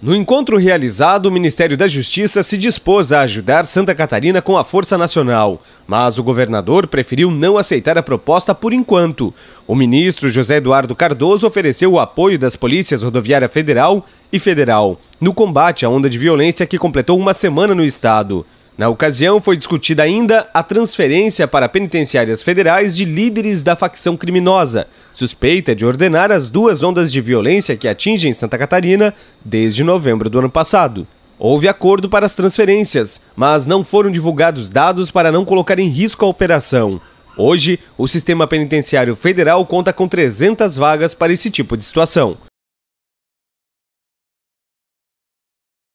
No encontro realizado, o Ministério da Justiça se dispôs a ajudar Santa Catarina com a Força Nacional, mas o governador preferiu não aceitar a proposta por enquanto. O ministro José Eduardo Cardoso ofereceu o apoio das polícias rodoviária federal e federal no combate à onda de violência que completou uma semana no estado. Na ocasião, foi discutida ainda a transferência para penitenciárias federais de líderes da facção criminosa, suspeita de ordenar as duas ondas de violência que atingem Santa Catarina desde novembro do ano passado. Houve acordo para as transferências, mas não foram divulgados dados para não colocar em risco a operação. Hoje, o sistema penitenciário federal conta com 300 vagas para esse tipo de situação.